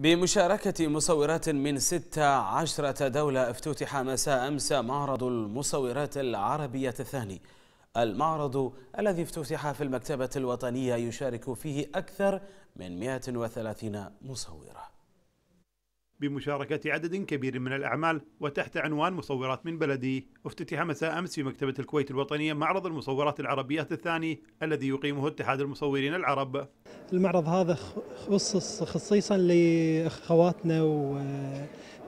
بمشاركة مصورات من 16 دولة افتتح مساء أمس معرض المصورات العربية الثاني المعرض الذي افتتح في المكتبة الوطنية يشارك فيه أكثر من 130 مصورة بمشاركة عدد كبير من الأعمال وتحت عنوان مصورات من بلدي افتتح مساء أمس في مكتبة الكويت الوطنية معرض المصورات العربيات الثاني الذي يقيمه اتحاد المصورين العرب المعرض هذا خصص خصيصا لأخواتنا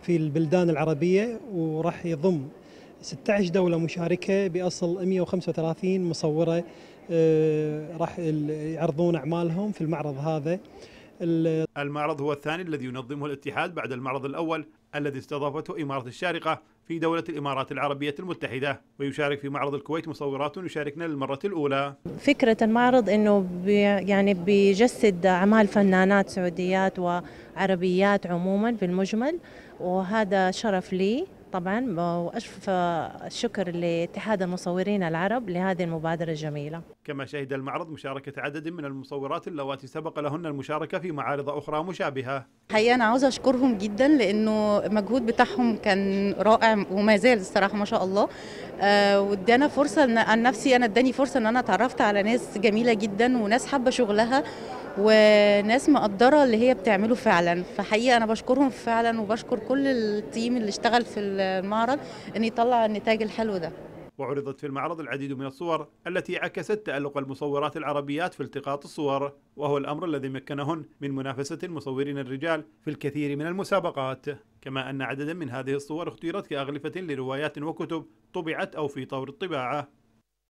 في البلدان العربية وراح يضم 16 دولة مشاركة بأصل 135 مصورة آه، راح يعرضون أعمالهم في المعرض هذا المعرض هو الثاني الذي ينظمه الاتحاد بعد المعرض الأول الذي استضافته إمارة الشارقة في دولة الإمارات العربية المتحدة ويشارك في معرض الكويت مصورات يشاركنا للمرة الأولى فكرة المعرض أنه بي يعني بيجسد أعمال فنانات سعوديات وعربيات عموما بالمجمل وهذا شرف لي طبعا واشف الشكر لاتحاد المصورين العرب لهذه المبادره الجميله. كما شهد المعرض مشاركه عدد من المصورات اللواتي سبق لهن المشاركه في معارض اخرى مشابهه. حقيقه انا عاوزه اشكرهم جدا لانه المجهود بتاعهم كان رائع وما زال الصراحه ما شاء الله آه وادانا فرصه ان عن نفسي انا اداني فرصه ان انا اتعرفت على ناس جميله جدا وناس حابه شغلها وناس مقدره اللي هي بتعمله فعلا فحقيقه انا بشكرهم فعلا وبشكر كل التيم اللي اشتغل في المعرض ان يطلع النتاج الحلو ده وعرضت في المعرض العديد من الصور التي عكست تألق المصورات العربيات في التقاط الصور وهو الأمر الذي مكنهن من منافسة المصورين الرجال في الكثير من المسابقات كما أن عددا من هذه الصور اختيرت كأغلفة لروايات وكتب طبعت أو في طور الطباعة